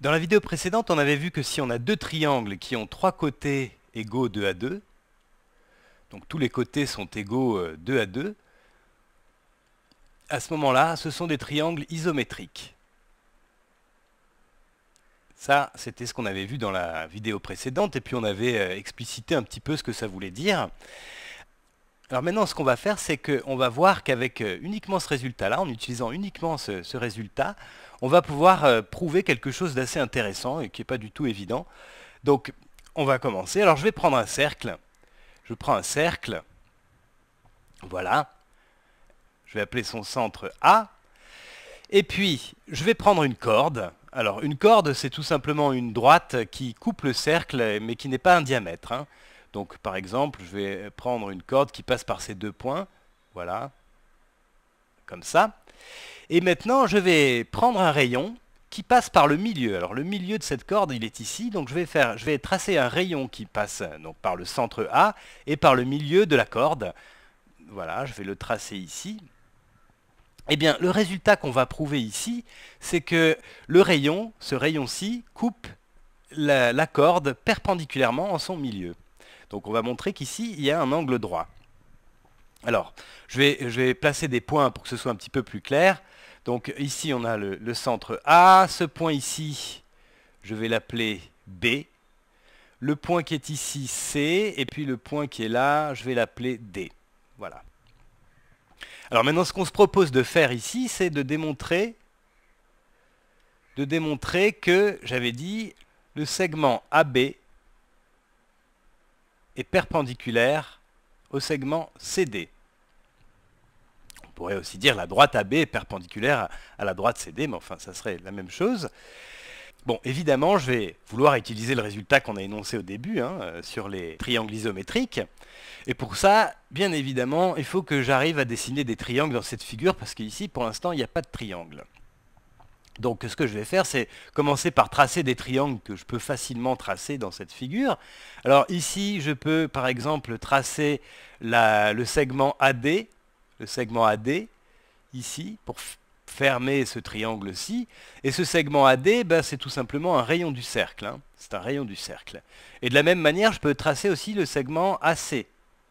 Dans la vidéo précédente, on avait vu que si on a deux triangles qui ont trois côtés égaux 2 à 2, donc tous les côtés sont égaux 2 euh, à 2, à ce moment-là, ce sont des triangles isométriques. Ça, c'était ce qu'on avait vu dans la vidéo précédente, et puis on avait euh, explicité un petit peu ce que ça voulait dire. Alors maintenant, ce qu'on va faire, c'est qu'on va voir qu'avec euh, uniquement ce résultat-là, en utilisant uniquement ce, résultat, on va pouvoir euh, prouver quelque chose d'assez intéressant et qui n'est pas du tout évident. Donc, on va commencer. Alors, je vais prendre un cercle. Je prends un cercle. Voilà. Je vais appeler son centre A. Et puis, je vais prendre une corde. Alors, une corde, c'est tout simplement une droite qui coupe le cercle, mais qui n'est pas un diamètre. Hein. Donc par exemple, je vais prendre une corde qui passe par ces deux points. Voilà. Comme ça. Et maintenant, je vais prendre un rayon qui passe par le milieu. Alors le milieu de cette corde, il est ici, donc je vais, faire, je vais tracer un rayon qui passe donc, par le centre A et par le milieu de la corde. Voilà, je vais le tracer ici. Eh bien, le résultat qu'on va prouver ici, c'est que le rayon, ce rayon-ci, coupe la corde perpendiculairement en son milieu. Donc on va montrer qu'ici, il y a un angle droit. Alors, je vais, je vais, placer des points pour que ce soit un petit peu plus clair. Donc ici, on a le, le centre A. Ce point ici, je vais l'appeler B. Le point qui est ici, C. Et puis le point qui est là, je vais l'appeler D. Voilà. Alors maintenant, ce qu'on se propose de faire ici, c'est de démontrer, de démontrer que, j'avais dit, le segment AB est perpendiculaire au segment CD. On pourrait aussi dire la droite AB est perpendiculaire à la droite CD, mais enfin, ça serait la même chose. Bon, évidemment, je vais vouloir utiliser le résultat qu'on a énoncé au début hein, euh, sur les triangles isométriques. Et pour ça, bien évidemment, il faut que j'arrive à dessiner des triangles dans cette figure, parce qu'ici, pour l'instant, il n'y a pas de triangle. Donc ce que je vais faire, c'est commencer par tracer des triangles que je peux facilement tracer dans cette figure. Alors ici, je peux par exemple tracer le segment AD, le segment AD, ici, pour fermer ce triangle-ci. Et ce segment AD, ben, c'est tout simplement un rayon du cercle. Hein. C'est un rayon du cercle. Et de la même manière, je peux tracer aussi le segment AC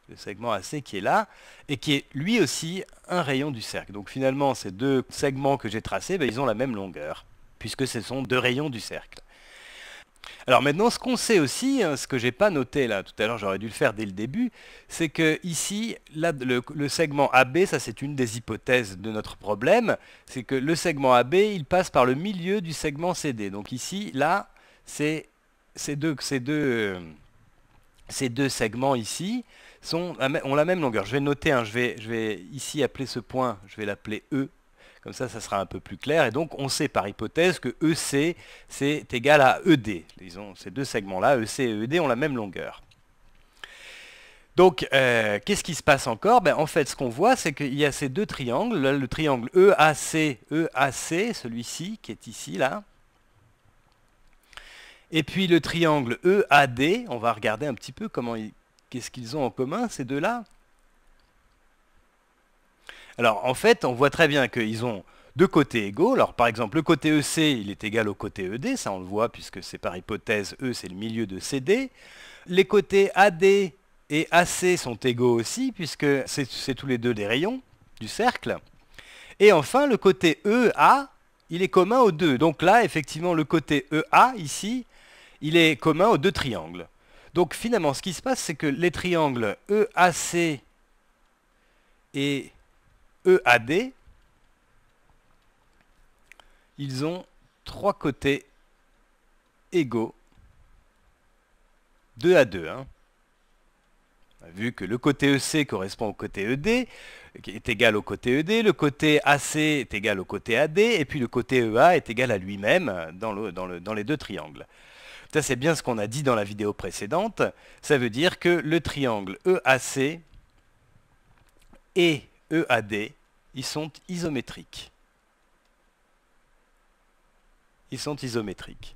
le segment AC qui est là, et qui est lui aussi un rayon du cercle. Donc finalement, ces deux segments que j'ai tracés, ben, ils ont la même longueur, puisque ce sont deux rayons du cercle. Alors maintenant, ce qu'on sait aussi, hein, ce que j'ai pas noté là, tout à l'heure j'aurais dû le faire dès le début, c'est que ici, le, segment AB, ça c'est une des hypothèses de notre problème, c'est que le segment AB, il passe par le milieu du segment CD. Donc ici, là, c'est deux, deux, euh, ces deux segments ici, sont, ont la même longueur. Je vais noter, un, hein, je, vais, ici appeler ce point, je vais l'appeler E, comme ça, ça sera un peu plus clair. Et donc, on sait par hypothèse que EC, c'est égal à ED. Disons, ces deux segments-là, EC et ED, ont la même longueur. Donc, euh, qu'est-ce qui se passe encore ben, En fait, ce qu'on voit, c'est qu'il y a ces deux triangles. le triangle EAC, EAC, celui-ci, qui est ici, là. Et puis le triangle EAD, on va regarder un petit peu comment il, Qu'est-ce qu'ils ont en commun, ces deux-là Alors, en fait, on voit très bien qu'ils ont deux côtés égaux. Alors, par exemple, le côté EC, il est égal au côté ED, ça on le voit, puisque c'est par hypothèse, E, c'est le milieu de CD. Les côtés AD et AC sont égaux aussi, puisque c'est tous les deux des rayons du cercle. Et enfin, le côté EA, il est commun aux deux. Donc là, effectivement, le côté EA, ici, il est commun aux deux triangles. Donc finalement, ce qui se passe, c'est que les triangles EAC et EAD, ils ont trois côtés égaux, 2 à 2. Hein. vu que le côté EC correspond au côté ED, qui est égal au côté ED, le côté AC est égal au côté AD, et puis le côté EA est égal à lui-même dans les deux triangles. Ça, c'est bien ce qu'on a dit dans la vidéo précédente. Ça veut dire que le triangle EAC et EAD, ils sont isométriques. Ils sont isométriques.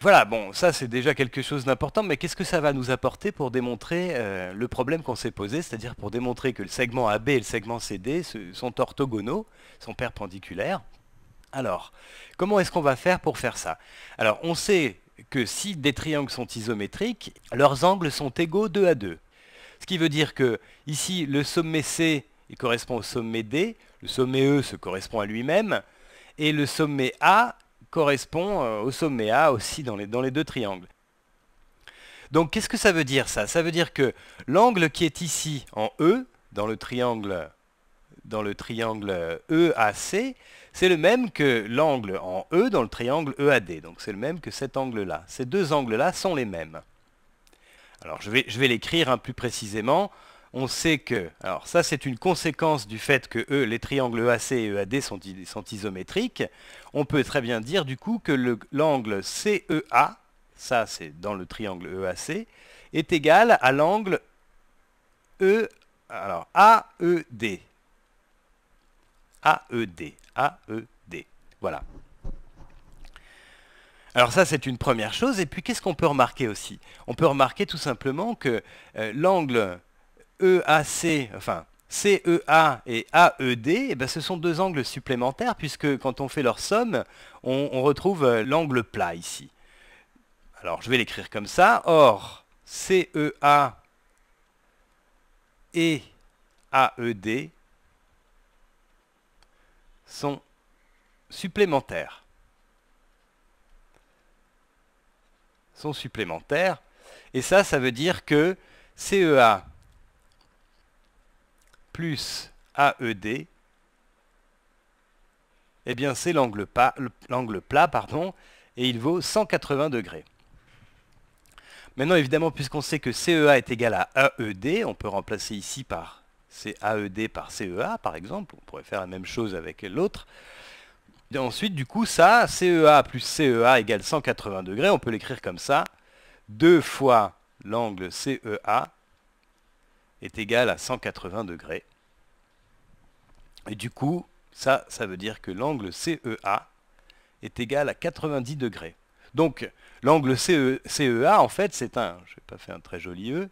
Voilà, bon, ça c'est déjà quelque chose d'important, mais qu'est-ce que ça va nous apporter pour démontrer euh, le problème qu'on s'est posé, c'est-à-dire pour démontrer que le segment AB et le segment CD sont orthogonaux, sont perpendiculaires Alors, comment est-ce qu'on va faire pour faire ça Alors, on sait que si des triangles sont isométriques, leurs angles sont égaux 2 à 2. Ce qui veut dire que ici, le sommet C correspond au sommet D, le sommet E se correspond à lui-même, et le sommet A correspond euh, au sommet A aussi dans les, dans les deux triangles. Donc qu'est-ce que ça veut dire ça Ça veut dire que l'angle qui est ici en E, dans le triangle dans le triangle EAC, euh, e c'est le même que l'angle en E dans le triangle EAD. Donc c'est le même que cet angle-là. Ces deux angles-là sont les mêmes. Alors je vais, je vais l'écrire hein, plus précisément. On sait que, alors ça c'est une conséquence du fait que e, les triangles EAC et EAD sont, sont, isométriques. On peut très bien dire du coup que l'angle CEA, ça c'est dans le triangle EAC, est égal à l'angle E, alors AED. AED. AED. Voilà. Alors ça, c'est une première chose. Et puis, qu'est-ce qu'on peut remarquer aussi On peut remarquer tout simplement que euh, l'angle EAC, enfin CEA et AED, eh ben, ce sont deux angles supplémentaires, puisque quand on fait leur somme, on, retrouve euh, l'angle plat ici. Alors, je vais l'écrire comme ça. Or, CEA et AED sont supplémentaires. Sont supplémentaires. Et ça, ça veut dire que CEA plus AED, eh bien c'est l'angle plat, pardon, et il vaut 180 degrés. Maintenant, évidemment, puisqu'on sait que CEA est égal à AED, on peut remplacer ici par c'est AED par CEA, par exemple. On pourrait faire la même chose avec l'autre. ensuite, du coup, ça, CEA plus CEA égale 180 degrés. On peut l'écrire comme ça. 2 fois l'angle CEA est égal à 180 degrés. Et du coup, ça, ça veut dire que l'angle CEA est égal à 90 degrés. Donc, l'angle CEA, e en fait, c'est un, je n'ai pas fait un très joli E,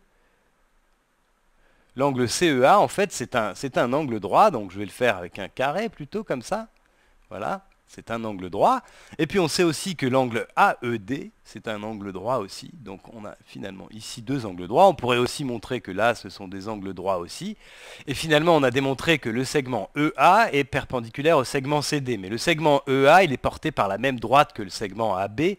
L'angle CEA, en fait, c'est un, un, angle droit, donc je vais le faire avec un carré plutôt, comme ça. Voilà, c'est un angle droit. Et puis on sait aussi que l'angle AED, c'est un angle droit aussi. Donc on a finalement ici deux angles droits. On pourrait aussi montrer que là, ce sont des angles droits aussi. Et finalement, on a démontré que le segment EA est perpendiculaire au segment CD. Mais le segment EA, il est porté par la même droite que le segment AB.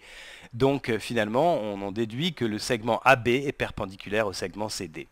Donc euh, finalement, on en déduit que le segment AB est perpendiculaire au segment CD.